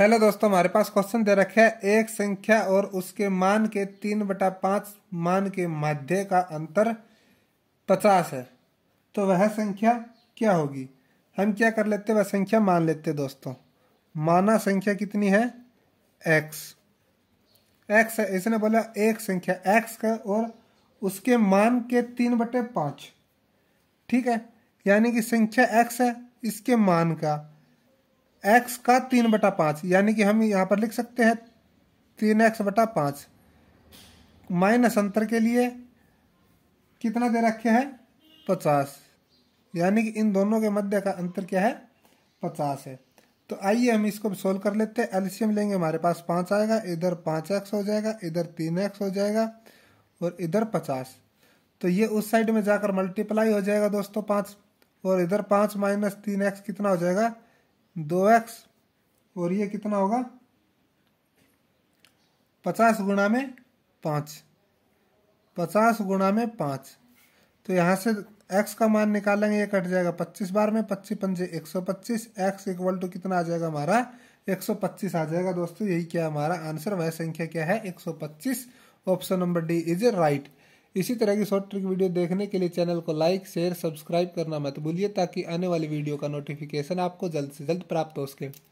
hello दोस्तों हमारे पास question दे रखे है एक संख्या और उसके मान के तीन बटा पाँच मान के माध्य का अंतर पचास है तो वह संख्या क्या होगी हम क्या कर लेते वह संख्या मान लेते दोस्तों माना संख्या कितनी है एक्स एक्स है इसने बोला एक संख्या एक्स का और उसके मान के तीन बटे पाँच ठीक है यानी कि संख्या एक्स है इसके मान का एक्स का तीन बटा पाँच यानी कि हम यहाँ पर लिख सकते हैं तीन एक्स बटा पाँच माइनस अंतर के लिए कितना दे रखे हैं पचास यानी कि इन दोनों के मध्य का अंतर क्या है पचास है तो आइए हम इसको सोल्व कर लेते हैं एल्शियम लेंगे हमारे पास पाँच आएगा इधर पाँच एक्स हो जाएगा इधर तीन एक्स हो जाएगा और इधर पचास तो ये उस साइड में जाकर मल्टीप्लाई हो जाएगा दोस्तों पाँच और इधर पाँच माइनस तीन एक्स कितना हो जाएगा दो एक्स और ये कितना होगा पचास गुणा में पाँच पचास गुणा में पाँच तो यहाँ से एक्स का मान निकालेंगे ये कट जाएगा पच्चीस बार में पच्चीस पंजे एक सौ पच्चीस एक्स इक्वल टू कितना आ जाएगा हमारा एक सौ पच्चीस आ जाएगा दोस्तों यही क्या हमारा आंसर वह संख्या क्या है एक सौ पच्चीस option number D is a right इसी तरह की शॉर्ट ट्रिक वीडियो देखने के लिए चैनल को लाइक शेयर सब्सक्राइब करना मत भूलिए ताकि आने वाली वीडियो का नोटिफिकेशन आपको जल्द से जल्द प्राप्त हो सके